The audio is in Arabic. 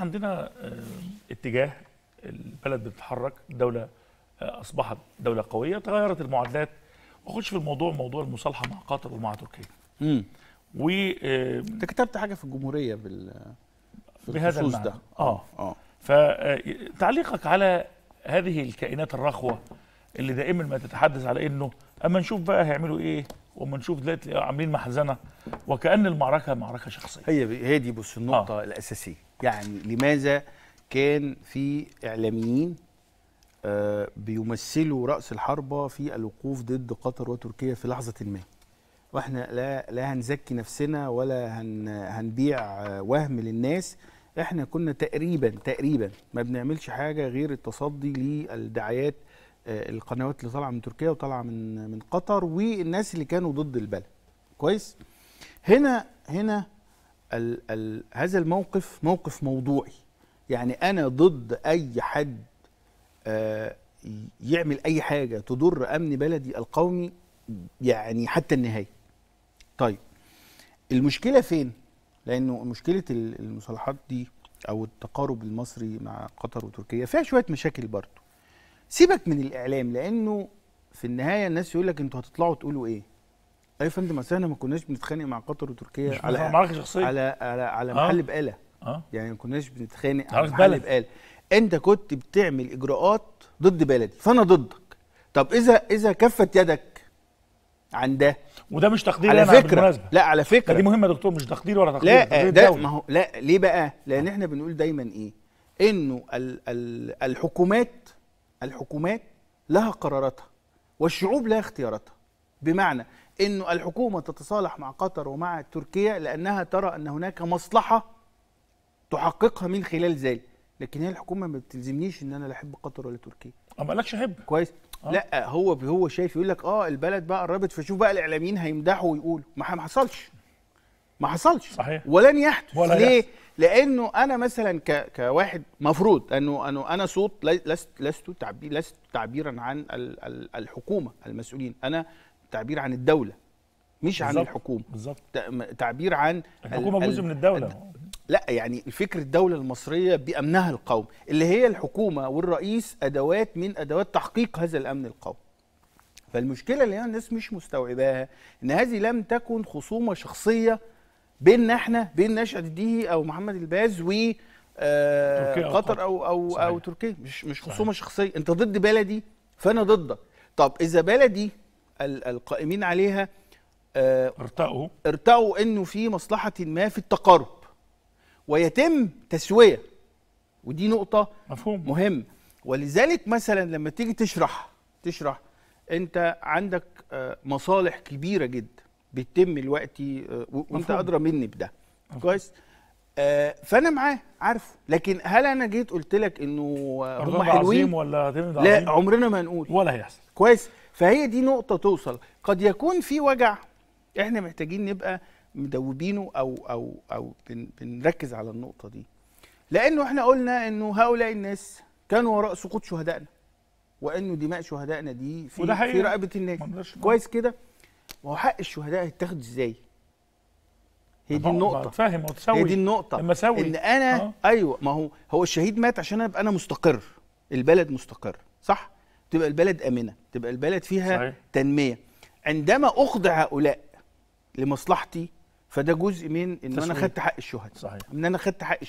عندنا آه، اتجاه البلد بتتحرك الدوله آه، اصبحت دوله قويه تغيرت المعادلات وخش في الموضوع موضوع المصالحه مع قطر ومع تركيا و آه، انت كتبت حاجه في الجمهوريه بال في بهذا المعنى. ده اه اه فتعليقك على هذه الكائنات الرخوه اللي دائما ما تتحدث على انه اما نشوف بقى هيعملوا ايه وما نشوف دلوقتي عاملين محزنه وكان المعركه معركه شخصيه هي هي دي بص النقطه آه. الاساسيه يعني لماذا كان في اعلاميين آه بيمثلوا راس الحربه في الوقوف ضد قطر وتركيا في لحظه ما واحنا لا لا هنزكي نفسنا ولا هن هنبيع آه، وهم للناس احنا كنا تقريبا تقريبا ما بنعملش حاجه غير التصدي للدعايات آه، القنوات اللي طالعه من تركيا وطالعه من من قطر والناس اللي كانوا ضد البلد كويس هنا هنا ال ال هذا الموقف موقف موضوعي يعني انا ضد اي حد آه، يعمل اي حاجه تضر امن بلدي القومي يعني حتى النهايه طيب المشكله فين لانه مشكله المصالحات دي او التقارب المصري مع قطر وتركيا فيها شويه مشاكل برضه سيبك من الاعلام لانه في النهايه الناس يقول لك انتوا هتطلعوا تقولوا ايه ايوه يا فندم اصل احنا ما كناش بنتخانق مع قطر وتركيا على معركه شخصيه على على على آه. محل آه. بقاله آه. يعني ما كناش بنتخانق على محل بقاله انت كنت بتعمل اجراءات ضد بلدي فانا ضدك طب اذا اذا كفت يدك عن ده وده مش تقدير على فكرة بالمناسبة. لا على فكره دي مهمه يا دكتور مش تقدير ولا تقدير لا ده ما هو لا ليه بقى لان آه. احنا بنقول دايما ايه انه الحكومات الحكومات لها قراراتها والشعوب لها اختياراتها بمعنى انه الحكومه تتصالح مع قطر ومع تركيا لانها ترى ان هناك مصلحه تحققها من خلال ذلك لكن هي الحكومه ما بتلزمنيش ان انا لا احب قطر ولا تركيا اه ما قالكش احب كويس أه. لا هو هو شايف يقول لك اه البلد بقى قربت فشوف بقى الاعلاميين هيمدحوا ويقولوا ما حصلش ما حصلش صحيح ولن يحدث ولا ليه؟ يحدث. لانه انا مثلا ك... كواحد مفروض انه انه انا صوت لست لست تعبير لست تعبيرا عن الحكومه المسؤولين انا تعبير عن الدوله مش بالزبط. عن الحكومه بالظبط تعبير عن الحكومه جزء من الدوله لا يعني الفكر الدولة المصرية بأمنها القومي اللي هي الحكومة والرئيس أدوات من أدوات تحقيق هذا الأمن القومي فالمشكلة اللي الناس مش مستوعباها إن هذه لم تكن خصومة شخصية بيننا احنا بين ناشئ الديهي او محمد الباز و آه، قطر او او صحيح. او تركيا مش مش خصومه شخصيه انت ضد بلدي فانا ضدك طب اذا بلدي القائمين عليها آه، ارتقوا ارتقوا انه في مصلحه ما في التقارب ويتم تسويه ودي نقطه مفهوم مهم ولذلك مثلا لما تيجي تشرح تشرح انت عندك آه، مصالح كبيره جدا بيتم الوقت آه، وانت ادرى مني بده كويس آه، فانا معاه عارفه لكن هل انا جيت قلت لك انه هم حلوين ولا لا عمرنا ما هنقول ولا هيحصل كويس فهي دي نقطه توصل قد يكون في وجع احنا محتاجين نبقى مدوبينه او او او بنركز على النقطه دي لانه احنا قلنا انه هؤلاء الناس كانوا وراء سقوط شهدائنا وانه دماء شهدائنا دي في, في رقبه الناس كويس كده ما هو حق الشهداء هيتاخد ازاي؟ هي دي النقطة فاهم هي دي النقطة لما سوي ان انا أه. ايوه ما هو هو الشهيد مات عشان ابقى انا مستقر البلد مستقر صح؟ تبقى البلد امنة تبقى البلد فيها صحيح. تنمية عندما اخضع هؤلاء لمصلحتي فده جزء من ان انا خدت حق الشهداء صحيح ان انا خدت حق الشهداء